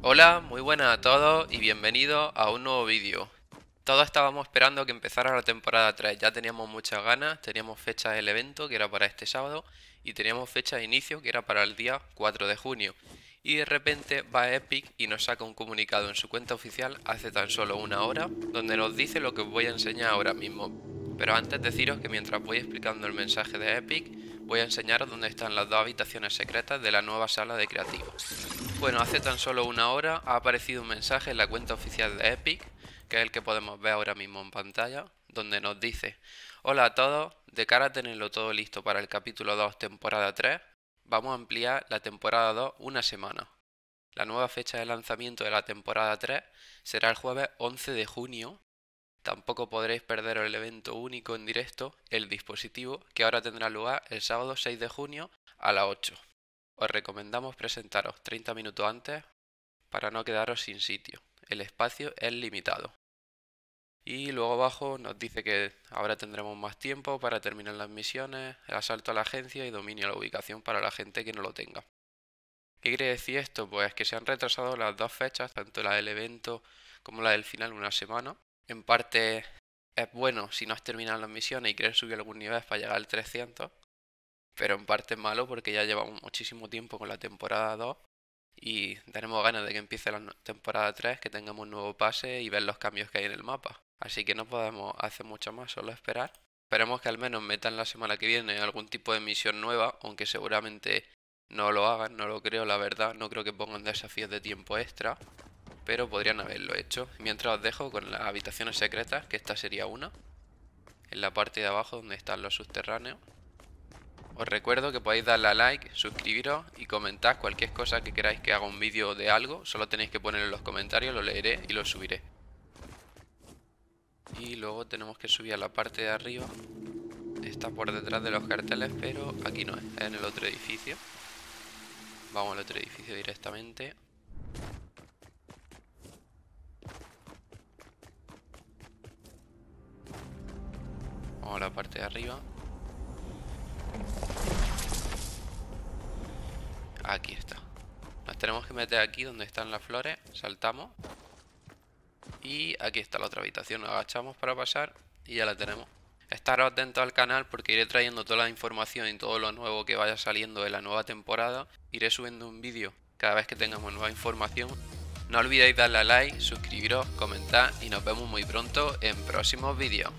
Hola, muy buenas a todos y bienvenidos a un nuevo vídeo. Todos estábamos esperando que empezara la temporada 3, ya teníamos muchas ganas, teníamos fecha del evento que era para este sábado y teníamos fecha de inicio que era para el día 4 de junio. Y de repente va Epic y nos saca un comunicado en su cuenta oficial hace tan solo una hora donde nos dice lo que os voy a enseñar ahora mismo. Pero antes deciros que mientras voy explicando el mensaje de Epic, voy a enseñaros dónde están las dos habitaciones secretas de la nueva sala de creativos. Bueno, hace tan solo una hora ha aparecido un mensaje en la cuenta oficial de Epic, que es el que podemos ver ahora mismo en pantalla, donde nos dice, hola a todos, de cara a tenerlo todo listo para el capítulo 2, temporada 3, vamos a ampliar la temporada 2 una semana. La nueva fecha de lanzamiento de la temporada 3 será el jueves 11 de junio. Tampoco podréis perder el evento único en directo, el dispositivo, que ahora tendrá lugar el sábado 6 de junio a las 8. Os recomendamos presentaros 30 minutos antes para no quedaros sin sitio. El espacio es limitado. Y luego abajo nos dice que ahora tendremos más tiempo para terminar las misiones, el asalto a la agencia y dominio a la ubicación para la gente que no lo tenga. ¿Qué quiere decir esto? Pues que se han retrasado las dos fechas, tanto la del evento como la del final, una semana. En parte es bueno si no has terminado las misiones y quieres subir algún nivel para llegar al 300, pero en parte malo porque ya llevamos muchísimo tiempo con la temporada 2 y tenemos ganas de que empiece la temporada 3, que tengamos un nuevo pase y ver los cambios que hay en el mapa. Así que no podemos hacer mucho más, solo esperar. Esperemos que al menos metan la semana que viene algún tipo de misión nueva, aunque seguramente no lo hagan, no lo creo, la verdad. No creo que pongan desafíos de tiempo extra, pero podrían haberlo hecho. Mientras os dejo con las habitaciones secretas, que esta sería una, en la parte de abajo donde están los subterráneos. Os recuerdo que podéis darle a like, suscribiros y comentar cualquier cosa que queráis que haga un vídeo de algo. Solo tenéis que ponerlo en los comentarios, lo leeré y lo subiré. Y luego tenemos que subir a la parte de arriba. Está por detrás de los carteles, pero aquí no es, es en el otro edificio. Vamos al otro edificio directamente. Vamos a la parte de arriba. Aquí está. Nos tenemos que meter aquí donde están las flores. Saltamos. Y aquí está la otra habitación. Nos agachamos para pasar y ya la tenemos. Estaros atentos al canal porque iré trayendo toda la información y todo lo nuevo que vaya saliendo de la nueva temporada. Iré subiendo un vídeo cada vez que tengamos nueva información. No olvidéis darle a like, suscribiros, comentar y nos vemos muy pronto en próximos vídeos.